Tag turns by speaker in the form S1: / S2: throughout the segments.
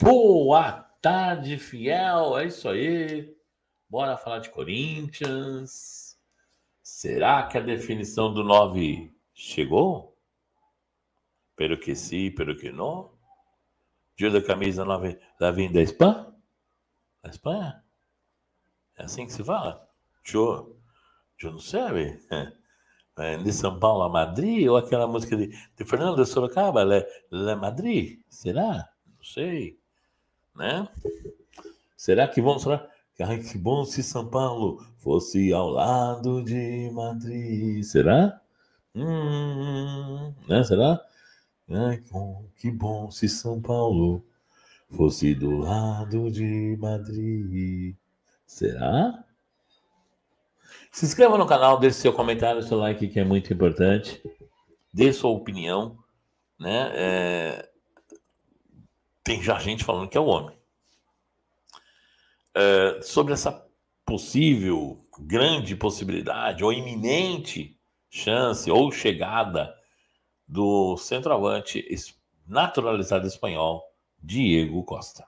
S1: Boa tarde, fiel. É isso aí. Bora falar de Corinthians. Será que a definição do 9 chegou? Pelo que sim, pelo que não? Dia da camisa 9 da vinda da Espanha? Da Espanha? É assim que se fala? Tio, tio não serve. É. De São Paulo a Madrid? Ou aquela música de, de Fernando de Sorocaba? Le, Le Madrid? Será? Não sei né? Será que vamos falar? Ai, que bom se São Paulo fosse ao lado de Madrid. Será? Hum, né? Será? Ai, que bom se São Paulo fosse do lado de Madrid. Será? Se inscreva no canal, deixe seu comentário, seu like que é muito importante. Dê sua opinião, né? É tem já gente falando que é o homem. É, sobre essa possível, grande possibilidade, ou iminente chance, ou chegada do centroavante naturalizado espanhol, Diego Costa.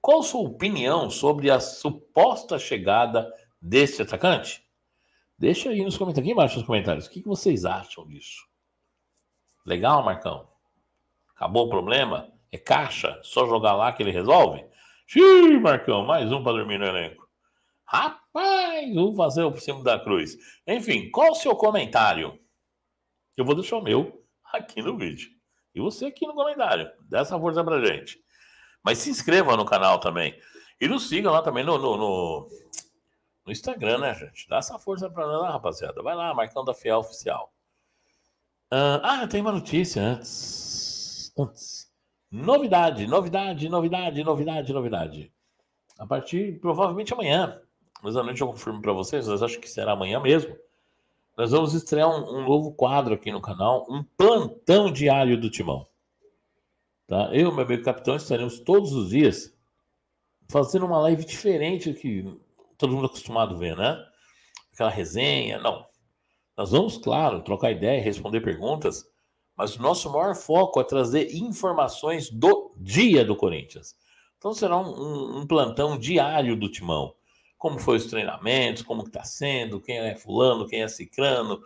S1: Qual sua opinião sobre a suposta chegada deste atacante? Deixa aí nos comentários, aqui embaixo nos comentários, o que vocês acham disso? Legal, Marcão? Acabou o problema? É caixa, só jogar lá que ele resolve. Xiii, Marcão, mais um para dormir no elenco. Rapaz, vou fazer o por cima da cruz. Enfim, qual o seu comentário? Eu vou deixar o meu aqui no vídeo. E você aqui no comentário. Dá essa força pra gente. Mas se inscreva no canal também. E nos siga lá também no, no, no, no Instagram, né, gente? Dá essa força pra nós lá, rapaziada. Vai lá, Marcão da Fiel Oficial. Ah, ah tem uma notícia antes. Antes. Novidade, novidade, novidade, novidade, novidade. A partir, provavelmente amanhã, mas à noite eu confirmo para vocês, mas acho que será amanhã mesmo. Nós vamos estrear um, um, novo quadro aqui no canal, um plantão diário do Timão. Tá? Eu e meu amigo capitão estaremos todos os dias fazendo uma live diferente do que todo mundo é acostumado a ver, né? Aquela resenha, não. Nós vamos, claro, trocar ideia, responder perguntas, mas o nosso maior foco é trazer informações do dia do Corinthians. Então será um, um plantão diário do Timão. Como foi os treinamentos, como está sendo, quem é fulano, quem é cicrano, o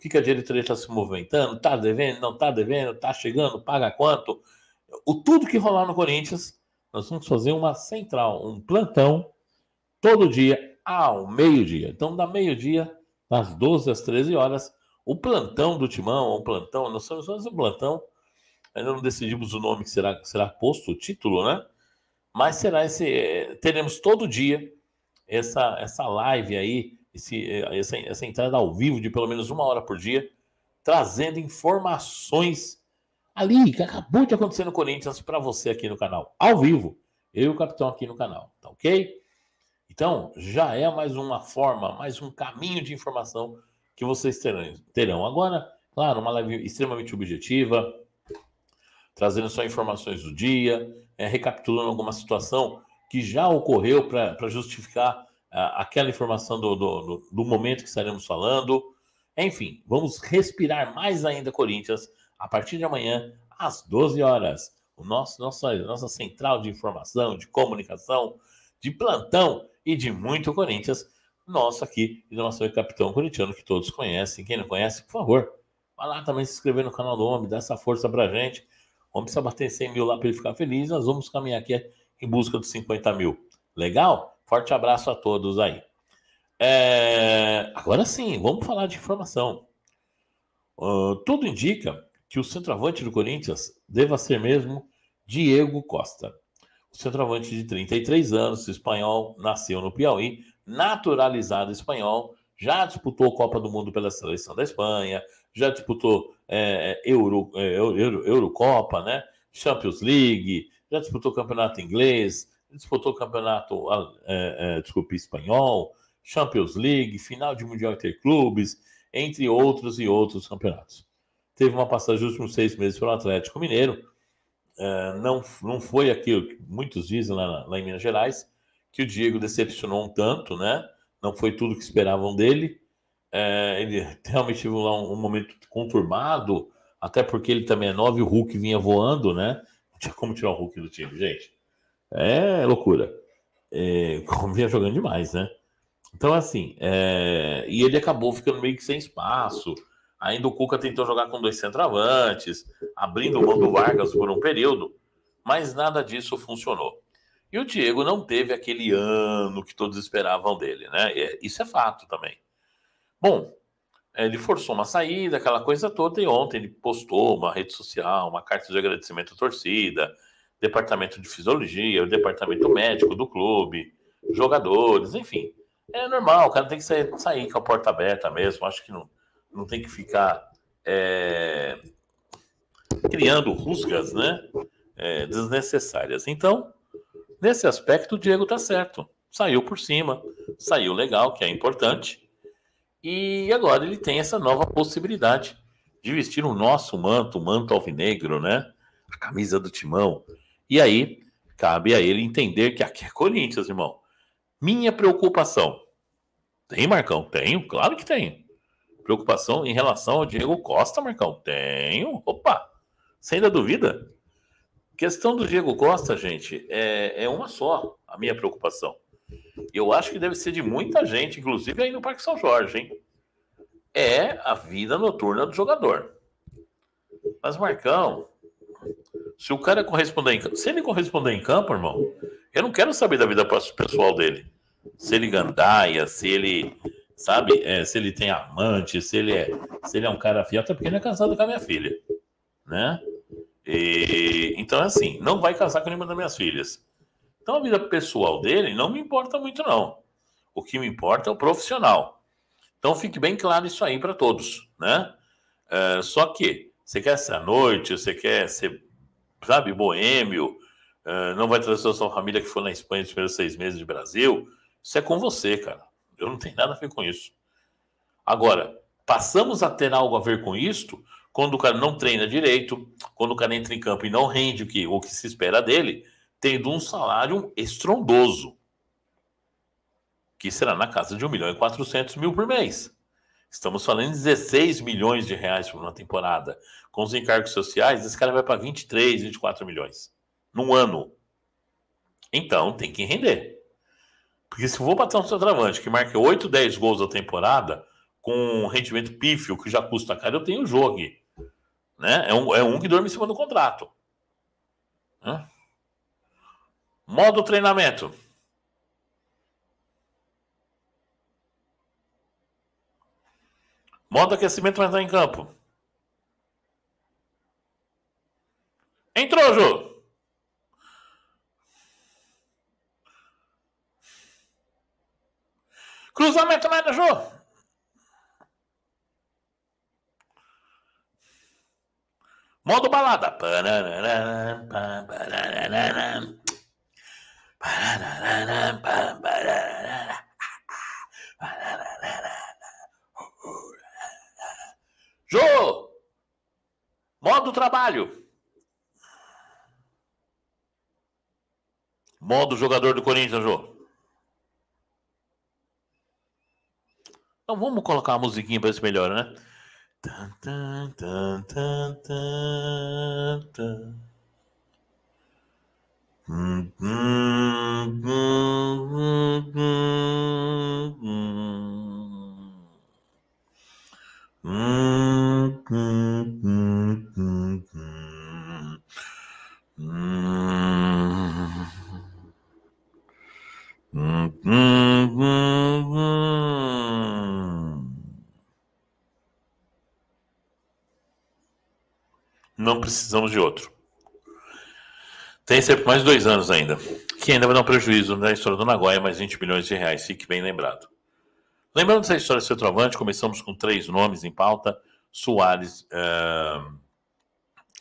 S1: que, que a diretoria está se movimentando, está devendo, não está devendo, está chegando, paga quanto. O tudo que rolar no Corinthians, nós vamos fazer uma central, um plantão, todo dia ao meio-dia. Então, da meio-dia, das 12 às 13 horas, o plantão do Timão, um plantão, nós somos um plantão, ainda não decidimos o nome que será, será posto, o título, né? Mas será esse. Eh, teremos todo dia essa, essa live aí, esse, eh, essa, essa entrada ao vivo de pelo menos uma hora por dia, trazendo informações ali que acabou de acontecer no Corinthians para você aqui no canal, ao vivo. Eu e o capitão aqui no canal, tá ok? Então, já é mais uma forma, mais um caminho de informação que vocês terão. Agora, claro, uma live extremamente objetiva, trazendo só informações do dia, é, recapitulando alguma situação que já ocorreu para justificar aquela informação do, do, do momento que estaremos falando. Enfim, vamos respirar mais ainda Corinthians a partir de amanhã, às 12 horas. O nosso, nossa, nossa central de informação, de comunicação, de plantão e de muito Corinthians nosso aqui, de nosso capitão corintiano, que todos conhecem. Quem não conhece, por favor, vai lá também se inscrever no canal do Homem, dá essa força pra gente. O Homem precisa bater 100 mil lá para ele ficar feliz. Nós vamos caminhar aqui em busca dos 50 mil. Legal? Forte abraço a todos aí. É... Agora sim, vamos falar de informação. Uh, tudo indica que o centroavante do Corinthians deva ser mesmo Diego Costa. O centroavante de 33 anos, espanhol, nasceu no Piauí, naturalizado espanhol, já disputou Copa do Mundo pela seleção da Espanha, já disputou é, é Euro, é, Euro, Eurocopa, né? Champions League, já disputou campeonato inglês, disputou campeonato, é, é, desculpe, espanhol, Champions League, final de Mundial Interclubes, entre outros e outros campeonatos. Teve uma passagem nos últimos seis meses pelo Atlético Mineiro, não, não foi aquilo que muitos dizem lá, lá em Minas Gerais, que o Diego decepcionou um tanto, né? Não foi tudo que esperavam dele. É, ele realmente teve lá um, um, momento conturbado, até porque ele também é 9 o Hulk vinha voando, né? Não tinha como tirar o Hulk do time, gente. É loucura. É, vinha jogando demais, né? Então, assim, é... e ele acabou ficando meio que sem espaço. Ainda o Cuca tentou jogar com dois centroavantes, abrindo o mão do Vargas por um período, mas nada disso funcionou. E o Diego não teve aquele ano que todos esperavam dele, né? É, isso é fato também. Bom, é, ele forçou uma saída, aquela coisa toda, e ontem ele postou uma rede social, uma carta de agradecimento à torcida, departamento de fisiologia, o departamento médico do clube, jogadores, enfim. É normal, o cara tem que sair, sair com a porta aberta mesmo, acho que não, não tem que ficar é, criando rusgas, né? É, desnecessárias. Então, Nesse aspecto, o Diego tá certo. Saiu por cima, saiu legal, que é importante. E agora ele tem essa nova possibilidade de vestir o nosso manto, o manto alvinegro, né? A camisa do timão. E aí, cabe a ele entender que aqui é Corinthians, irmão. Minha preocupação. Tem, Marcão? Tenho, claro que tenho. Preocupação em relação ao Diego Costa, Marcão? Tenho. Opa! Você ainda duvida? Questão do Diego Costa, gente, é, é uma só a minha preocupação. Eu acho que deve ser de muita gente, inclusive aí no Parque São Jorge, hein? É a vida noturna do jogador. Mas, Marcão, se o cara corresponder em campo, se ele corresponder em campo, irmão, eu não quero saber da vida pessoal dele. Se ele gandaia, se ele, sabe, é, se ele tem amante, se ele é, se ele é um cara fiel, até porque ele é casado com a minha filha, né? E, então, assim, não vai casar com nenhuma das minhas filhas. Então, a vida pessoal dele não me importa muito, não. O que me importa é o profissional. Então, fique bem claro isso aí para todos, né? É, só que você quer ser à noite, você quer ser, sabe, boêmio, é, não vai trazer a sua família que foi na Espanha nos primeiros seis meses de Brasil. Isso é com você, cara. Eu não tenho nada a ver com isso. Agora, passamos a ter algo a ver com isso quando o cara não treina direito, quando o cara entra em campo e não rende o que, o que se espera dele, tendo um salário estrondoso, que será na casa de 1 milhão e 400 mil por mês. Estamos falando de 16 milhões de reais por uma temporada. Com os encargos sociais, esse cara vai para 23, 24 milhões num ano. Então tem que render. Porque se eu vou bater um centroavante que marca 8, 10 gols da temporada, com um rendimento pífio que já custa caro, eu tenho o jogo. Aqui. Né? É, um, é um que dorme em cima do contrato. Né? Modo treinamento. Modo aquecimento para entrar em campo. Entrou, Ju! Cruzamento na área, Ju! Modo balada. Jô! Modo trabalho. Modo jogador do Corinthians, Jô. Então vamos colocar uma musiquinha para ver se melhora, né? Dun, dun, dun, dun, dun, dun. Mm-hmm. Não precisamos de outro. Tem sempre mais dois anos ainda, que ainda vai dar um prejuízo na história do Nagoya, mais 20 milhões de reais, fique bem lembrado. Lembrando dessa história do centroavante, começamos com três nomes em pauta: Soares, eh,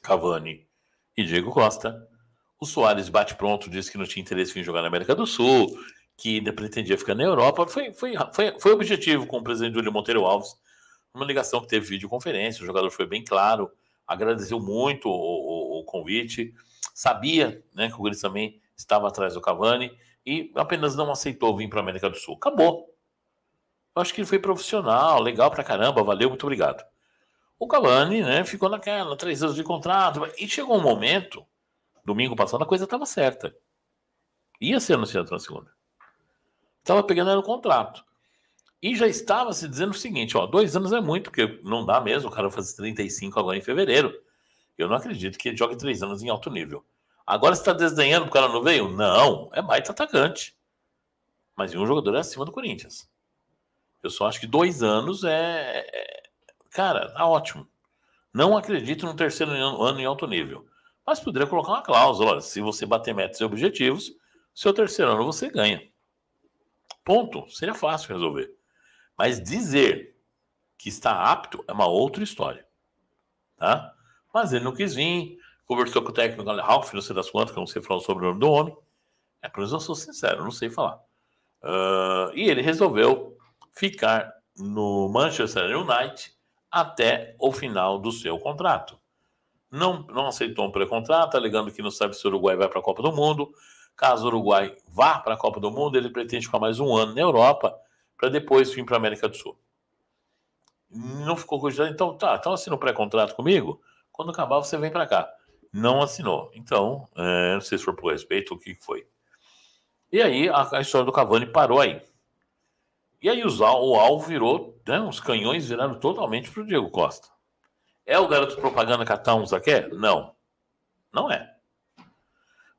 S1: Cavani e Diego Costa. O Soares bate pronto, disse que não tinha interesse em jogar na América do Sul, que ainda pretendia ficar na Europa. Foi, foi, foi, foi objetivo com o presidente Júlio Monteiro Alves, uma ligação que teve videoconferência. O jogador foi bem claro agradeceu muito o, o, o convite, sabia né, que o Grêmio também estava atrás do Cavani e apenas não aceitou vir para a América do Sul. Acabou. Eu acho que ele foi profissional, legal pra caramba, valeu, muito obrigado. O Cavani né, ficou naquela, três anos de contrato, e chegou um momento, domingo passado, a coisa estava certa. Ia ser anunciado na segunda. Estava pegando era o contrato. E já estava se dizendo o seguinte: ó, dois anos é muito, porque não dá mesmo, o cara vai fazer 35 agora em fevereiro. Eu não acredito que ele jogue três anos em alto nível. Agora você está desdenhando porque o cara não veio? Não, é baita atacante. Mas um jogador é acima do Corinthians. Eu só acho que dois anos é. é cara, tá ótimo. Não acredito no terceiro ano em alto nível. Mas poderia colocar uma cláusula: olha, se você bater metas e objetivos, seu terceiro ano você ganha. Ponto. Seria fácil resolver. Mas dizer que está apto é uma outra história. Tá? Mas ele não quis vir, conversou com o técnico Ralph, não sei das quantas, que eu não sei falar sobre o nome do homem. É, pelo menos eu sou sincero, não sei falar. Uh, e ele resolveu ficar no Manchester United até o final do seu contrato. Não, não aceitou um pré-contrato, alegando que não sabe se o Uruguai vai para a Copa do Mundo. Caso o Uruguai vá para a Copa do Mundo, ele pretende ficar mais um ano na Europa para depois vir para a América do Sul. Não ficou cogitado, então tá, então assina um pré-contrato comigo, quando acabar você vem para cá. Não assinou. Então, é, não sei se foi por respeito ou o que foi. E aí a, a, história do Cavani parou aí. E aí os, o Al virou, né, os canhões viraram totalmente para o Diego Costa. É o garoto propaganda catar um Zaqué? Não. Não é.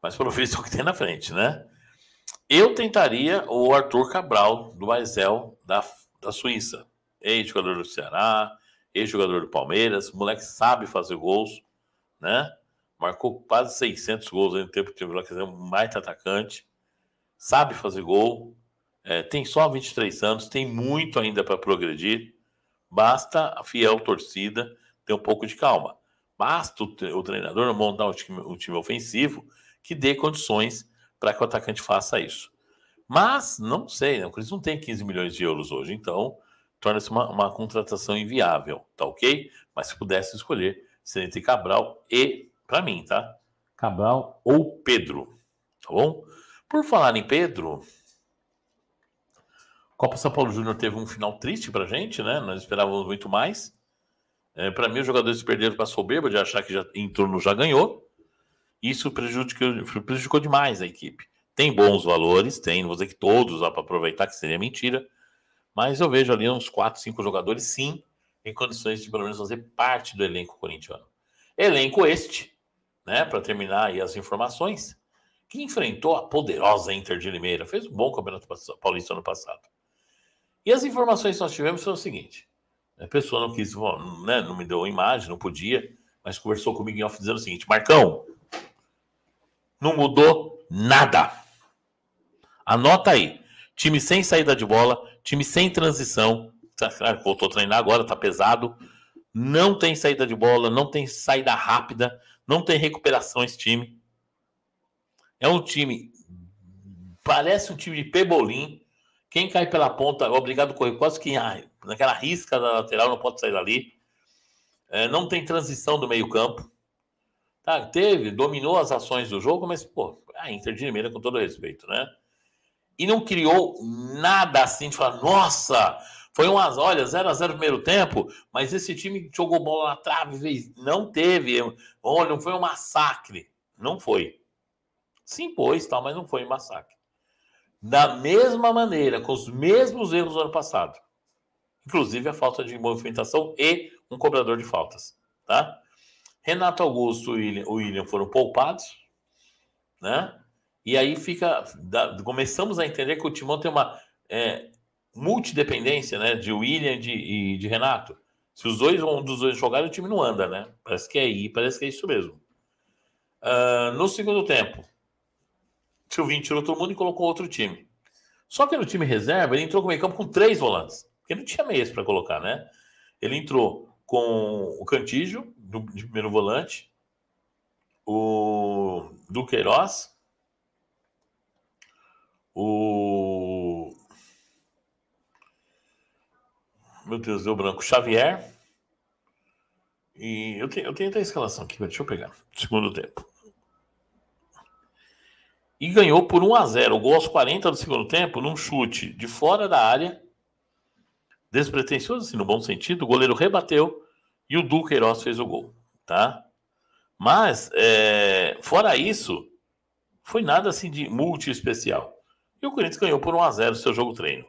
S1: Mas pelo visto é o que tem na frente, né? Eu tentaria o Arthur Cabral, do Aisel, da, da Suíça. Ex-jogador do Ceará, ex-jogador do Palmeiras, o moleque sabe fazer gols, né? Marcou quase 600 gols no tempo que teve lá, quer dizer, um baita atacante, sabe fazer gol, é, tem só 23 anos, tem muito ainda para progredir, basta a fiel torcida ter um pouco de calma. Basta o, treinador montar um time, um time ofensivo que dê condições para que o atacante faça isso. Mas, não sei, né? o Corinthians não tem 15 milhões de euros hoje, então torna-se uma, uma, contratação inviável, tá ok? Mas se pudesse escolher, seria entre Cabral e, para mim, tá? Cabral ou Pedro, tá bom? Por falar em Pedro, Copa São Paulo Júnior teve um final triste para gente, né? Nós esperávamos muito mais. É, para mim, os jogadores perderam para soberba de achar que já entrou no já ganhou. Isso prejudicou, prejudicou demais a equipe. Tem bons valores, tem, não vou dizer que todos dá para aproveitar, que seria mentira, mas eu vejo ali uns 4, 5 jogadores, sim, em condições de pelo menos fazer parte do elenco corintiano. Elenco este, né, para terminar aí as informações, que enfrentou a poderosa Inter de Limeira, fez um bom campeonato paulista ano passado. E as informações que nós tivemos são o seguinte: a pessoa não quis, né, não me deu uma imagem, não podia, mas conversou comigo em off dizendo o seguinte: Marcão, não mudou nada. Anota aí. Time sem saída de bola, time sem transição. Tá, voltou a treinar agora, tá pesado. Não tem saída de bola, não tem saída rápida, não tem recuperação esse time. É um time. Parece um time de pebolim. Quem cai pela ponta é obrigado a correr quase que naquela risca da lateral, não pode sair dali. É, não tem transição do meio-campo. Tá, teve, dominou as ações do jogo, mas, pô, a Inter de Limeira, com todo respeito, né? E não criou nada assim de falar, nossa, foi um azar, olha, 0 a 0 primeiro tempo, mas esse time jogou bola na trave, não teve, é olha, não foi um massacre. Não foi. Se impôs, tal, mas não foi um massacre. Da mesma maneira, com os mesmos erros do ano passado. Inclusive a falta de movimentação e um cobrador de faltas, tá? Renato Augusto e o William foram poupados, né? E aí fica. começamos a entender que o Timão tem uma é, multidependência, né? De William de, e de Renato. Se os dois, um dos dois jogar, o time não anda, né? Parece que é aí, parece que é isso mesmo. Uh, no segundo tempo, Silvinho tirou todo mundo e colocou outro time. Só que no time reserva, ele entrou com meio campo com três volantes. Porque não tinha meias para colocar, né? Ele entrou com o Cantígio, do, de primeiro volante, o Duqueiroz, o. Meu Deus, deu branco. Xavier. E eu tenho, eu tenho até a escalação aqui, deixa eu pegar. Segundo tempo. E ganhou por 1 a 0 O gol aos 40 do segundo tempo, num chute de fora da área. Despretensioso, assim, no bom sentido. O goleiro rebateu e o Duqueiroz fez o gol, tá? Mas, é, fora isso, foi nada assim de multi-especial. E o Corinthians ganhou por 1 a 0 o seu jogo treino.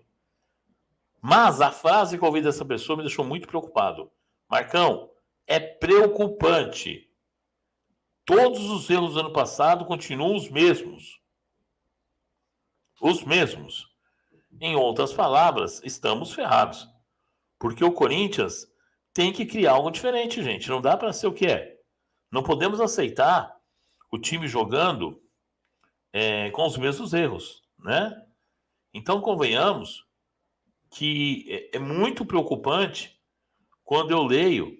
S1: Mas a frase que eu ouvi dessa pessoa me deixou muito preocupado. Marcão, é preocupante. Todos os erros do ano passado continuam os mesmos. Os mesmos. Em outras palavras, estamos ferrados. Porque o Corinthians tem que criar algo diferente, gente. Não dá para ser o que é. Não podemos aceitar o time jogando é, com os mesmos erros, né? Então convenhamos que é, é muito preocupante quando eu leio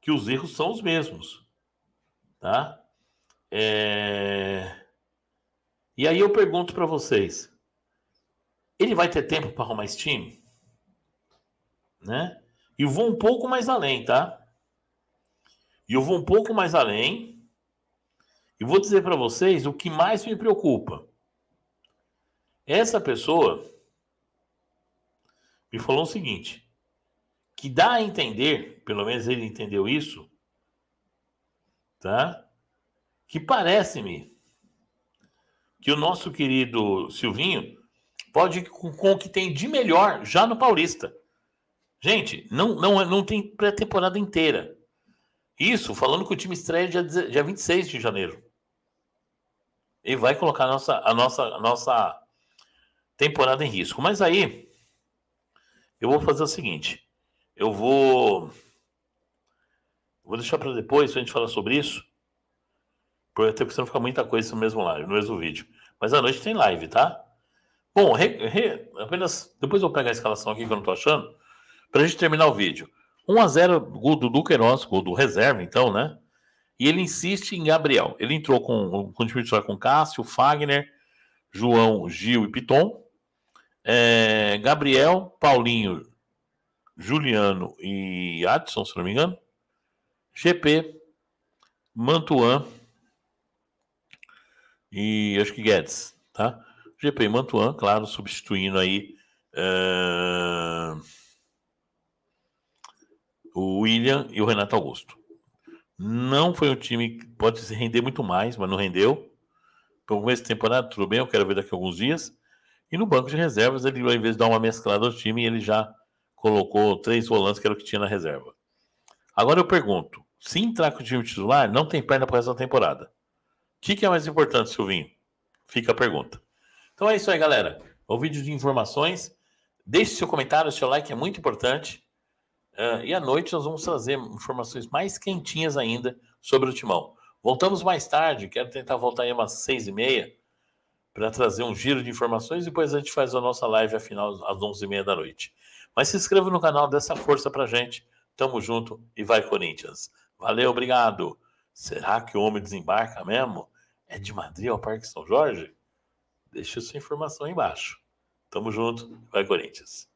S1: que os erros são os mesmos, tá? É... E aí eu pergunto para vocês: ele vai ter tempo para arrumar esse time, né? E vou um pouco mais além, tá? E eu vou um pouco mais além. E vou dizer para vocês o que mais me preocupa. Essa pessoa me falou o seguinte: que dá a entender, pelo menos ele entendeu isso, tá? Que parece-me que o nosso querido Silvinho pode ir com, com o que tem de melhor já no Paulista. Gente, não, não, não tem pré-temporada inteira. Isso, falando que o time estreia dia, dia 26 de janeiro. E vai colocar a nossa, a nossa, a nossa temporada em risco. Mas aí, eu vou fazer o seguinte: eu vou. Vou deixar para depois, a gente falar sobre isso. Porque até porque não fica muita coisa no mesmo live, no mesmo vídeo. Mas à noite tem live, tá? Bom, re, re, apenas. Depois eu vou pegar a escalação aqui que eu não estou achando. Para gente terminar o vídeo. 1x0, gol do Duqueiroz, gol do reserva, então, né? E ele insiste em Gabriel. Ele entrou com, o time com Cássio, Fagner, João, Gil e Piton. É, Gabriel, Paulinho, Juliano e Adson, se não me engano. GP, Mantuan e acho que Guedes, tá? GP Mantuan, claro, substituindo aí. É, o William e o Renato Augusto. Não foi um time que pode se render muito mais, mas não rendeu. Pelo começo da temporada, tudo bem, eu quero ver daqui a alguns dias. E no banco de reservas, ele, ao invés de dar uma mesclada ao time, ele já colocou três volantes, que era o que tinha na reserva. Agora eu pergunto: se entrar com o time titular, não tem perna para essa temporada. O que, que é mais importante, Silvinho? Fica a pergunta. Então é isso aí, galera. É o vídeo de informações. Deixe seu comentário, seu like é muito importante. Uh, e à noite nós vamos trazer informações mais quentinhas ainda sobre o Timão. Voltamos mais tarde, quero tentar voltar aí umas seis e meia para trazer um giro de informações e depois a gente faz a nossa live afinal às onze e meia da noite. Mas se inscreva no canal, dê essa força para gente. Tamo junto e vai Corinthians. Valeu, obrigado. Será que o homem desembarca mesmo? É de Madrid ao Parque São Jorge? Deixa sua informação aí embaixo. Tamo junto, vai Corinthians.